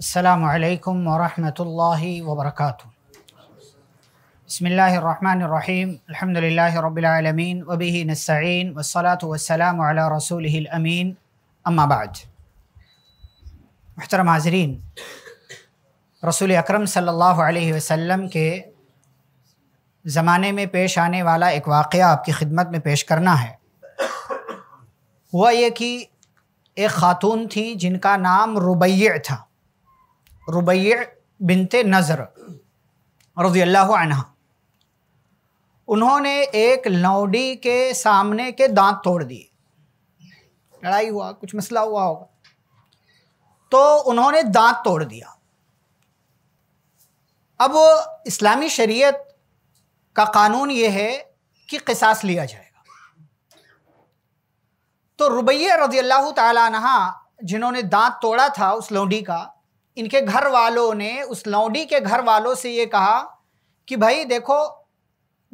अल्लाम वरहमल वबरक बसमीम अलहमदिल्ला रबालमीन वबी नस्ीन वसलात वसलाम रसूलमीन अम्माबाद महतरम हाजरीन रसूल अक्रम सल्लल्लाहु अलैहि वसल्लम के ज़माने में पेश आने वाला एक वाक़ आपकी खिदमत में पेश करना है हुआ यह कि एक ख़ातून थी जिनका नाम रुबैय था रुबै बिनते नज़र रजी अल्लाह अनहा उन्होंने एक लौडी के सामने के दांत तोड़ दिए लड़ाई हुआ कुछ मसला हुआ होगा तो उन्होंने दांत तोड़ दिया अब इस्लामी शरीयत का कानून ये है कि किसास लिया जाएगा तो रुबैया रजी अल्लाह तहा जिन्होंने दांत तोड़ा था उस लौडी का इनके घर वालों ने उस लौडी के घर वालों से ये कहा कि भाई देखो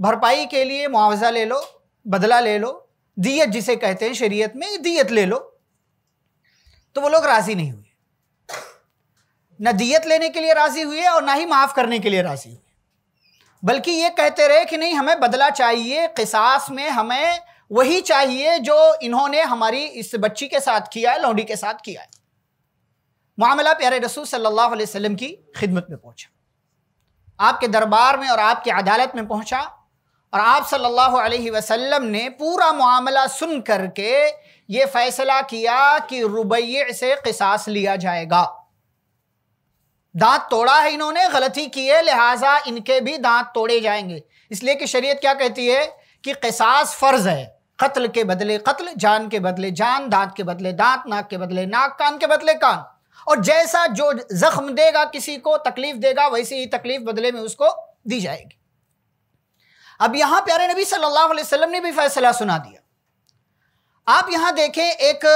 भरपाई के लिए मुआवजा ले लो बदला ले लो दियत जिसे कहते हैं शरीयत में दियत ले लो तो वो लोग राज़ी नहीं हुए ना दियत लेने के लिए राज़ी हुए और ना ही माफ़ करने के लिए राज़ी हुए बल्कि ये कहते रहे कि नहीं हमें बदला चाहिए किसास में हमें वही चाहिए जो इन्होंने हमारी इस बच्ची के साथ किया है लौंडी के साथ किया है मामला प्यारे रसूल सल्लल्लाहु अलैहि वसल्लम की खिदमत में पहुंचा आपके दरबार में और आपकी अदालत में पहुंचा और आप सल्लल्लाहु अलैहि वसल्लम ने पूरा मामला सुन करके ये फैसला किया कि रुबैये से किसास लिया जाएगा दांत तोड़ा है इन्होंने गलती की है लिहाजा इनके भी दांत तोड़े जाएंगे इसलिए कि शरीयत क्या कहती है कि किसास फ़र्ज़ है कत्ल के बदले कत्ल जान के बदले जान दांत के बदले दांत नाक के बदले नाक कान के बदले कान और जैसा जो जख्म देगा किसी को तकलीफ देगा वैसी ही तकलीफ बदले में उसको दी जाएगी अब यहां प्यारे नबी सल्लल्लाहु अलैहि वसल्लम ने भी फैसला सुना दिया आप यहां देखें एक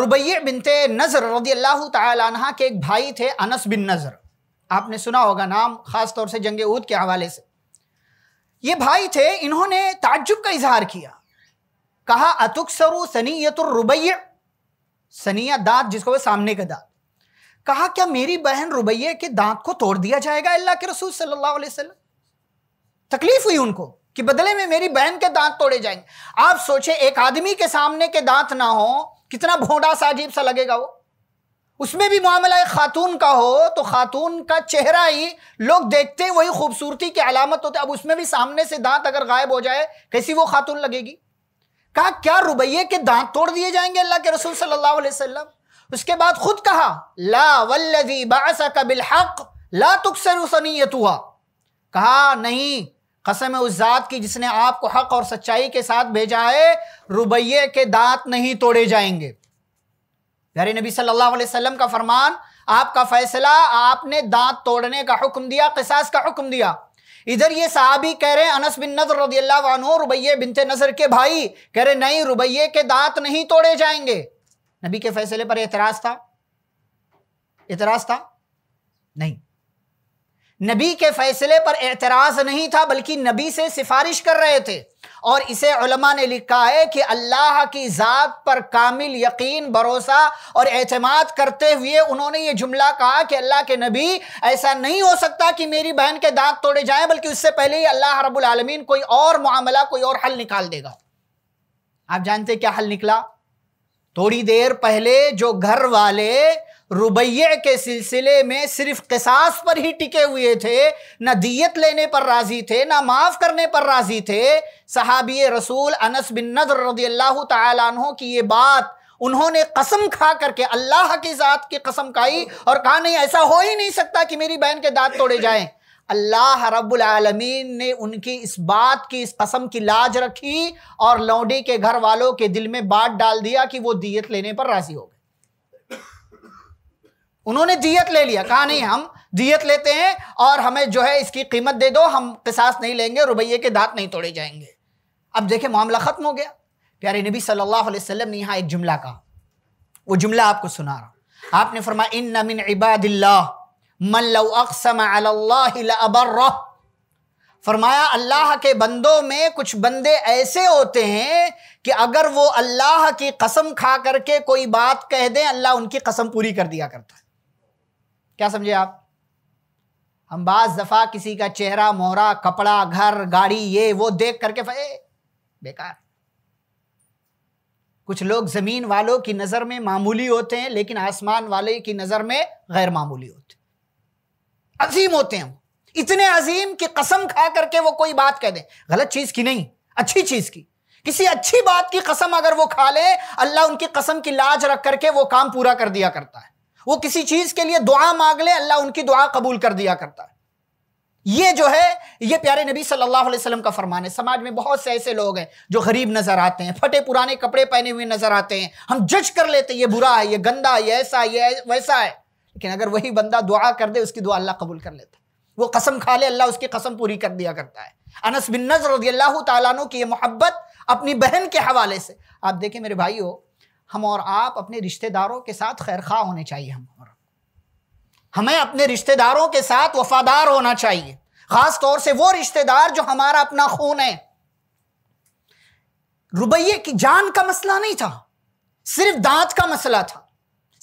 रुबैय बिनते नज़र रदी अल्लाह तहा के एक भाई थे अनस बिन नज़र आपने सुना होगा नाम ख़ास तौर से जंग ऊद के हवाले से ये भाई थे इन्होंने ताज्जुब का इजहार किया कहा अतुक सरु अतुकसरु रुबैया सनिया दांत जिसको वो सामने का दांत कहा क्या मेरी बहन रुबैये के दांत को तोड़ दिया जाएगा अल्लाह के रसूल सल्लल्लाहु अलैहि वसल्लम तकलीफ हुई उनको कि बदले में मेरी बहन के दांत तोड़े जाएंगे आप सोचे एक आदमी के सामने के दांत ना हो कितना भोंडा सा अजीब सा लगेगा वो उसमें भी मामला एक खातून का हो तो खातून का चेहरा ही लोग देखते वही खूबसूरती की अलामत होते अब उसमें भी सामने से दांत अगर गायब हो जाए कैसी वो खातून लगेगी कहा क्या रुबैये के दांत तोड़ दिए जाएंगे अल्लाह के रसूल सल्लल्लाहु अलैहि वसल्लम उसके बाद खुद कहा ला वल्लजी बासा कबिल हक ला तुक्सर सनीयत हुआ कहा नहीं कसम उस ज़ात की जिसने आपको हक और सच्चाई के साथ भेजा है रुबैये के दांत नहीं तोड़े जाएंगे प्यारे नबी सल्लल्लाहु अलैहि वसल्लम का फरमान आपका फैसला आपने दांत तोड़ने का हुक्म दिया किसास का हुक्म दिया इधर ये साहबी कह रहे हैं अनस बिन नजर रदियल्लाहु रुबैये बिनते नजर के भाई कह रहे नहीं रुबैये के दांत नहीं तोड़े जाएंगे नबी के फैसले पर एतराज था एतराज था नहीं नबी के फैसले पर एतराज़ नहीं था बल्कि नबी से सिफारिश कर रहे थे और इसे उलमा ने लिखा है कि अल्लाह की ज़ात पर कामिल यकीन भरोसा और अहतमाद करते हुए उन्होंने ये जुमला कहा कि अल्लाह के नबी ऐसा नहीं हो सकता कि मेरी बहन के दांत तोड़े जाएं बल्कि उससे पहले ही अल्लाह रब्बुल आलमीन कोई और मामला कोई और हल निकाल देगा आप जानते क्या हल निकला थोड़ी देर पहले जो घर वाले रुबैये के सिलसिले में सिर्फ किसास पर ही टिके हुए थे न दियत लेने पर राज़ी थे ना माफ़ करने पर राज़ी थे सहाबी रसूल अनस बिन नजर रदी अल्लाह तहों की ये बात उन्होंने कसम खा करके अल्लाह की ज़ात की कसम खाई और कहा नहीं ऐसा हो ही नहीं सकता कि मेरी बहन के दांत तोड़े जाएं अल्लाह रब्बुल आलमीन ने उनकी इस बात की इस कसम की लाज रखी और लौंडी के घर वालों के दिल में बात डाल दिया कि वो दियत लेने पर राज़ी हो गए उन्होंने जीत ले लिया कहा नहीं हम जियत लेते हैं और हमें जो है इसकी कीमत दे दो हम किसास नहीं लेंगे रुबैये के दांत नहीं तोड़े जाएंगे अब देखे मामला ख़त्म हो गया प्यारे नबी सल्लल्लाहु अलैहि वसल्लम ने यहाँ एक जुमला कहा वो जुमला आपको सुना रहा आपने फरमाया इन फरमाया अल्लाह के बंदों में कुछ बंदे ऐसे होते हैं कि अगर वो अल्लाह की कसम खा करके कोई बात कह दें अल्लाह उनकी कसम पूरी कर दिया करता है क्या समझे आप हम बाज दफ़ा किसी का चेहरा मोहरा कपड़ा घर गाड़ी ये वो देख करके फे बेकार कुछ लोग ज़मीन वालों की नज़र में मामूली होते हैं लेकिन आसमान वाले की नज़र में गैर मामूली होते हैं अजीम होते हैं इतने अजीम की कसम खा करके वो कोई बात कह दे गलत चीज़ की नहीं अच्छी चीज़ की किसी अच्छी बात की कसम अगर वो खा ले अल्लाह उनकी कसम की लाज रख करके वो काम पूरा कर दिया करता है वो किसी चीज के लिए दुआ मांग ले अल्लाह उनकी दुआ कबूल कर दिया करता है ये जो है ये प्यारे नबी सल्लल्लाहु अलैहि वसल्लम का फरमान है समाज में बहुत से ऐसे लोग हैं जो गरीब नजर आते हैं फटे पुराने कपड़े पहने हुए नजर आते हैं हम जज कर लेते हैं ये बुरा है ये गंदा है ये ऐसा ये वैसा है लेकिन अगर वही बंदा दुआ कर दे उसकी दुआ अल्लाह कबूल कर लेता वो कसम खा ले अल्लाह उसकी कसम पूरी कर दिया करता है अनस बिन नजर अल्लाह तु की ये मोहब्बत अपनी बहन के हवाले से आप देखें मेरे भाई हो हम और आप अपने रिश्तेदारों के साथ खैर खा होने चाहिए हम और हमें अपने रिश्तेदारों के साथ वफादार होना चाहिए खास तौर से वो रिश्तेदार जो हमारा अपना खून है रुबैये की जान का मसला नहीं था सिर्फ दांत का मसला था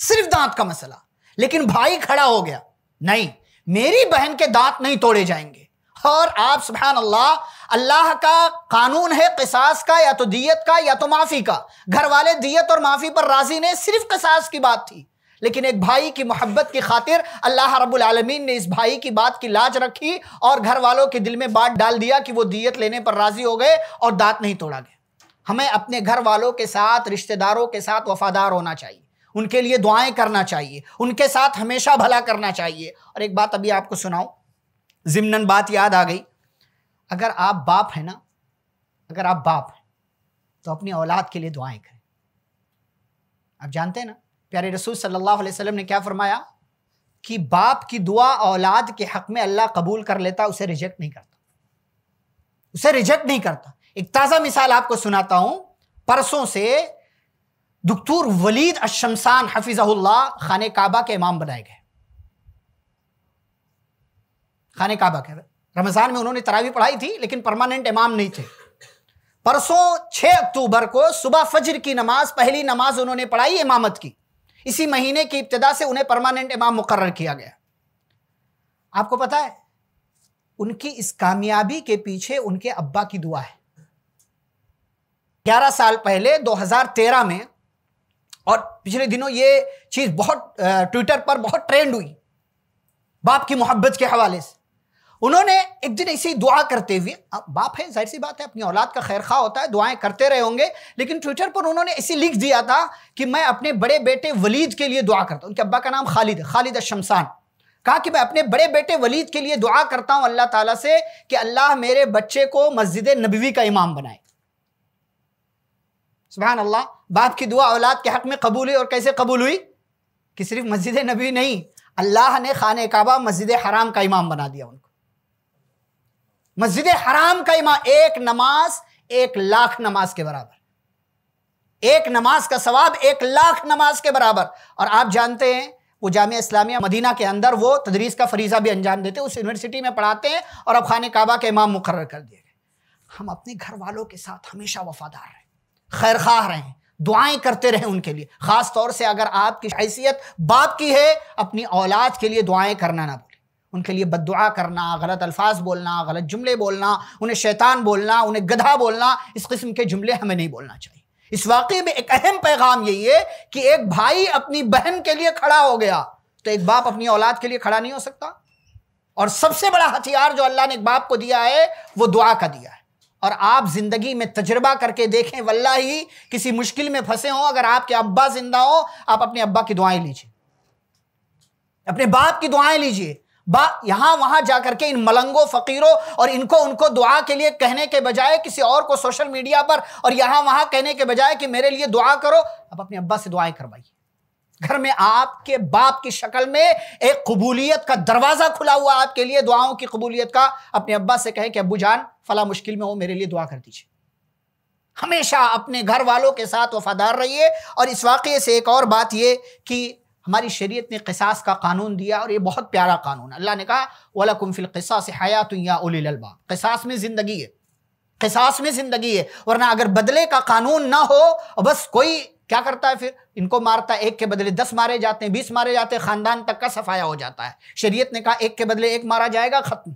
सिर्फ दांत का मसला लेकिन भाई खड़ा हो गया नहीं मेरी बहन के दांत नहीं तोड़े जाएंगे और आप सुबहान अल्लाह अल्लाह का कानून है किसास का या तो दियत का या तो माफ़ी का घर वाले दियत और माफ़ी पर राजी ने सिर्फ किसास की बात थी लेकिन एक भाई की मोहब्बत की खातिर अल्लाह रब्बुल ने इस भाई की बात की लाज रखी और घर वालों के दिल में बात डाल दिया कि वो दियत लेने पर राज़ी हो गए और दांत नहीं तोड़ा गया हमें अपने घर वालों के साथ रिश्तेदारों के साथ वफादार होना चाहिए उनके लिए दुआएं करना चाहिए उनके साथ हमेशा भला करना चाहिए और एक बात अभी आपको सुनाऊं जिमनन बात याद आ गई अगर आप बाप हैं ना अगर आप बाप हैं तो अपनी औलाद के लिए दुआएं करें आप जानते हैं ना प्यारे रसूल सल्लल्लाहु अलैहि वसल्लम ने क्या फरमाया कि बाप की दुआ औलाद के हक में अल्लाह कबूल कर लेता उसे रिजेक्ट नहीं करता उसे रिजेक्ट नहीं करता एक ताज़ा मिसाल आपको सुनाता हूं परसों से डॉक्टर वलीद अशमसान हफिज़ल्ला खान काबा के इमाम बनाए गए खाने काबा के रमज़ान में उन्होंने तरावी पढ़ाई थी लेकिन परमानेंट इमाम नहीं थे परसों 6 अक्टूबर को सुबह फजर की नमाज पहली नमाज उन्होंने पढ़ाई इमामत की इसी महीने की इब्तदा से उन्हें परमानेंट इमाम मुकर किया गया आपको पता है उनकी इस कामयाबी के पीछे उनके अब्बा की दुआ है 11 साल पहले 2013 में और पिछले दिनों ये चीज़ बहुत ट्विटर पर बहुत ट्रेंड हुई बाप की मोहब्बत के हवाले से उन्होंने एक दिन ऐसी दुआ करते हुए अब बाप है जाहिर सी बात है अपनी औलाद का खैर खा होता है दुआएं करते रहे होंगे लेकिन ट्विटर पर उन्होंने ऐसे लिख दिया था कि मैं अपने बड़े बेटे वलीद के लिए दुआ करता हूँ उनके अब्बा का नाम खालिद है खालिद शमसान कहा कि मैं अपने बड़े बेटे वलीद के लिए दुआ करता हूँ अल्लाह ताला से कि अल्लाह मेरे बच्चे को मस्जिद नबवी का इमाम बनाए सुबह अल्लाह बाप की दुआ औलाद के हक में कबूल हुई और कैसे कबूल हुई कि सिर्फ मस्जिद नबी नहीं अल्लाह ने खान काबा मस्जिद हराम का इमाम बना दिया उनको मस्जिद हराम का इमाम एक नमाज एक लाख नमाज के बराबर एक नमाज का सवाब एक लाख नमाज के बराबर और आप जानते हैं वो जाम इस्लामिया मदीना के अंदर वो तदरीस का फरीजा भी अंजाम देते उस यूनिवर्सिटी में पढ़ाते हैं और अब खान काबा के इमाम मुकर कर दिए गए हम अपने घर वालों के साथ हमेशा वफादार रहें खैर रहे हैं दुआएं करते रहें उनके लिए ख़ास तौर से अगर आपकी हैसियत बाप की है अपनी औलाद के लिए दुआएं करना ना उनके लिए बद करना गलत अल्फाज बोलना गलत जुमले बोलना उन्हें शैतान बोलना उन्हें गधा बोलना इस किस्म के जुमले हमें नहीं बोलना चाहिए इस वाक़े में एक अहम पैगाम यही है कि एक भाई अपनी बहन के लिए खड़ा हो गया तो एक बाप अपनी औलाद के लिए खड़ा नहीं हो सकता और सबसे बड़ा हथियार जो अल्लाह ने एक बाप को दिया है वो दुआ का दिया है और आप ज़िंदगी में तजर्बा करके देखें वल्ला ही किसी मुश्किल में फंसे हों अगर आपके अब्बा ज़िंदा हो आप अपने अब्बा की दुआएं लीजिए अपने बाप की दुआएं लीजिए यहां वहां जाकर के इन मलंगों फकीरों और इनको उनको दुआ के लिए कहने के बजाय किसी और को सोशल मीडिया पर और यहां वहां कहने के बजाय कि मेरे लिए दुआ करो आप अपने अब्बा से दुआएं करवाइए घर में आपके बाप की शक्ल में एक कबूलियत का दरवाजा खुला हुआ आपके लिए दुआओं की कबूलियत का अपने अब्बा से कहें कि अबू जान फला मुश्किल में हो मेरे लिए दुआ कर दीजिए हमेशा अपने घर वालों के साथ वफादार रहिए और इस वाक़े से एक और बात ये कि हमारी शरीयत ने किसास का कानून दिया और ये बहुत प्यारा कानून अल्लाह ने कहा वाला कुमफिल किसास हयात या उलबा किसास में ज़िंदगी है किसास में ज़िंदगी है वरना अगर बदले का कानून ना हो बस कोई क्या करता है फिर इनको मारता है एक के बदले दस मारे जाते हैं बीस मारे जाते हैं ख़ानदान तक का सफाया हो जाता है शरीयत ने कहा एक के बदले एक मारा जाएगा ख़त्म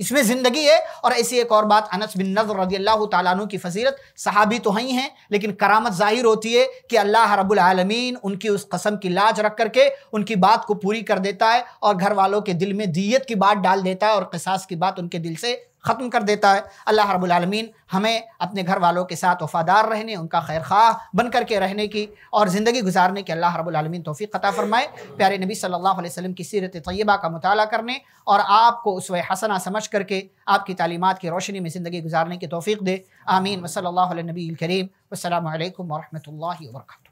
इसमें ज़िंदगी है और ऐसी एक और बात अनस बिन नजर रदी अल्लाह तु की फजीरत सहाबी तो हैं हैं लेकिन करामत ज़ाहिर होती है कि अल्लाह रब्बुल आलमीन उनकी उस कसम की लाज रख करके उनकी बात को पूरी कर देता है और घर वालों के दिल में दियत की बात डाल देता है और कसास की बात उनके दिल से ख़त्म कर देता है अल्लाह रबालमीन हमें अपने घर वालों के साथ वफ़ादार रहने उनका खैर खा बन कर के रहने की और ज़िंदगी गुजारने की अल्लाह रबालमीन तोफ़ी ख़ता फ़रमाए प्यारे नबी सल्लल्लाहु अलैहि वसल्लम की सीरत तय्यबा का मुताला करने और आपको उस हसना समझ करके आपकी तालीमत की रोशनी में ज़िंदगी गुजारने की तोफ़ी दे आमीन वसल नबी करीम अल्लाम वरहमल वर्का